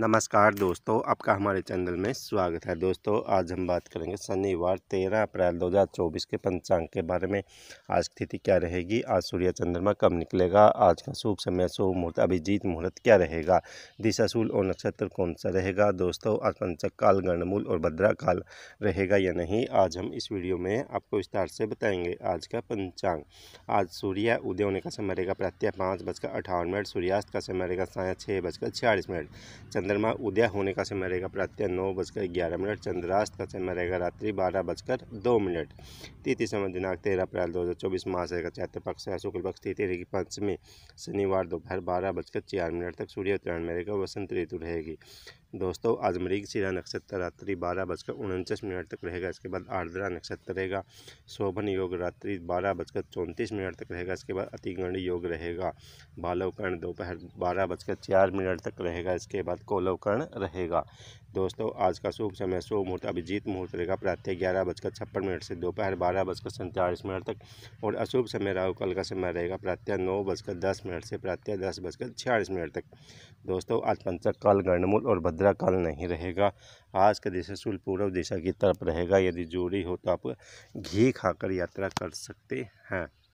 नमस्कार दोस्तों आपका हमारे चैनल में स्वागत है दोस्तों आज हम बात करेंगे शनिवार तेरह अप्रैल दो हजार चौबीस के पंचांग के बारे में आज स्थिति क्या रहेगी आज सूर्य चंद्रमा कब निकलेगा आज का शुभ समय शुभ मुहूर्त अभिजीत मुहूर्त क्या रहेगा दिशाशूल और नक्षत्र कौन सा रहेगा दोस्तों आज पंचक काल गर्णमूल और भद्रा काल रहेगा या नहीं आज हम इस वीडियो में आपको विस्तार से बताएंगे आज का पंचांग आज सूर्य उदय होने का समय रहेगा प्रत्यय पाँच बजकर अठावन मिनट सूर्यास्त का समय रहेगा साय छः बजकर छियालीस मिनट चंद्रमा उदय होने का समय रहेगा प्रातः नौ बजकर ग्यारह मिनट चंद्रास्त का समय रहेगा रात्रि बारह बजकर दो मिनट तिथि समय दिनांक तेरह अप्रैल दो हज़ार चौबीस मास रहेगा चैत्र पक्ष है शुक्ल पक्ष तिथि रहेगी पंचमी शनिवार दोपहर बारह बजकर चार मिनट तक सूर्य उत्तरायण में रहेगा वसंत ऋतु रहेगी दोस्तों आज मृगशिरा नक्षत्र रात्रि बारह बजकर उनचास मिनट तक रहेगा इसके बाद आर्द्रा नक्षत्र रहेगा शोभन योग रात्रि बारह बजकर चौंतीस मिनट तक रहेगा इसके बाद अतिगण योग रहेगा बालवकर्ण दोपहर बारह बजकर चार मिनट तक रहेगा इसके बाद कोलवकर्ण रहेगा दोस्तों आज का शुभ समय शुभ मुहूर्त अभिजीत मुहूर्त रहेगा प्रातः ग्यारह बजकर छप्पन मिनट से दोपहर बारह बजकर सैंतालीस मिनट तक और अशुभ समय राहुकाल का समय रहेगा प्रातः नौ बजकर दस मिनट से प्रातः दस बजकर छियालीस मिनट तक दोस्तों आज पंचक काल गणमूल और भद्र भद्रा काल नहीं रहेगा आज का दिशा सूर्य पूर्व दिशा की तरफ रहेगा यदि जोड़ी हो तो आप घी खाकर यात्रा कर सकते हैं